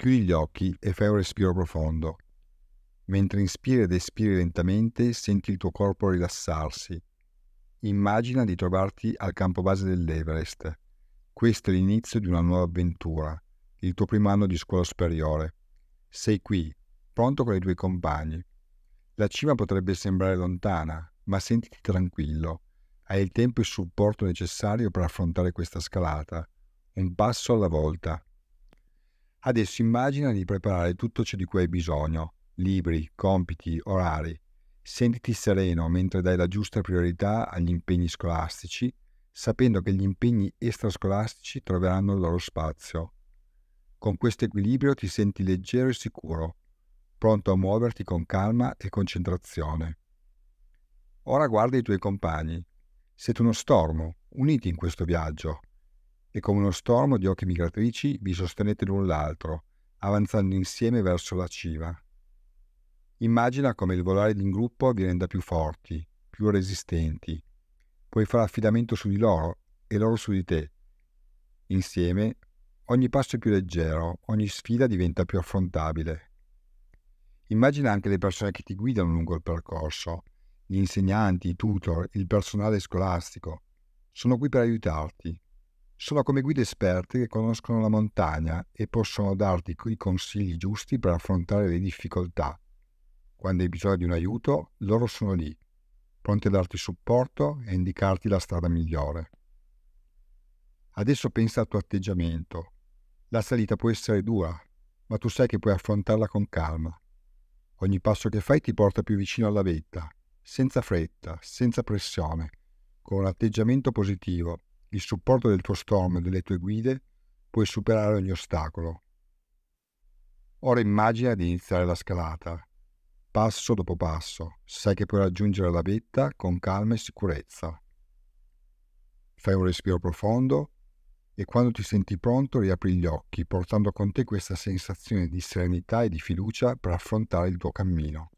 Chiudi gli occhi e fai un respiro profondo. Mentre inspiri ed espiri lentamente, senti il tuo corpo rilassarsi. Immagina di trovarti al campo base dell'Everest. Questo è l'inizio di una nuova avventura, il tuo primo anno di scuola superiore. Sei qui, pronto con i tuoi compagni. La cima potrebbe sembrare lontana, ma sentiti tranquillo. Hai il tempo e il supporto necessario per affrontare questa scalata, un passo alla volta. Adesso immagina di preparare tutto ciò di cui hai bisogno, libri, compiti, orari. Sentiti sereno mentre dai la giusta priorità agli impegni scolastici, sapendo che gli impegni extrascolastici troveranno il loro spazio. Con questo equilibrio ti senti leggero e sicuro, pronto a muoverti con calma e concentrazione. Ora guarda i tuoi compagni. Siete uno stormo, uniti in questo viaggio e come uno stormo di occhi migratrici vi sostenete l'un l'altro, avanzando insieme verso la cima. Immagina come il volare in gruppo vi renda più forti, più resistenti. Puoi fare affidamento su di loro e loro su di te. Insieme, ogni passo è più leggero, ogni sfida diventa più affrontabile. Immagina anche le persone che ti guidano lungo il percorso, gli insegnanti, i tutor, il personale scolastico. Sono qui per aiutarti, sono come guide esperte che conoscono la montagna e possono darti i consigli giusti per affrontare le difficoltà. Quando hai bisogno di un aiuto, loro sono lì, pronti a darti supporto e indicarti la strada migliore. Adesso pensa al tuo atteggiamento. La salita può essere dura, ma tu sai che puoi affrontarla con calma. Ogni passo che fai ti porta più vicino alla vetta, senza fretta, senza pressione, con un atteggiamento positivo il supporto del tuo storm e delle tue guide puoi superare ogni ostacolo. Ora immagina di iniziare la scalata. Passo dopo passo, sai che puoi raggiungere la vetta con calma e sicurezza. Fai un respiro profondo e quando ti senti pronto riapri gli occhi, portando con te questa sensazione di serenità e di fiducia per affrontare il tuo cammino.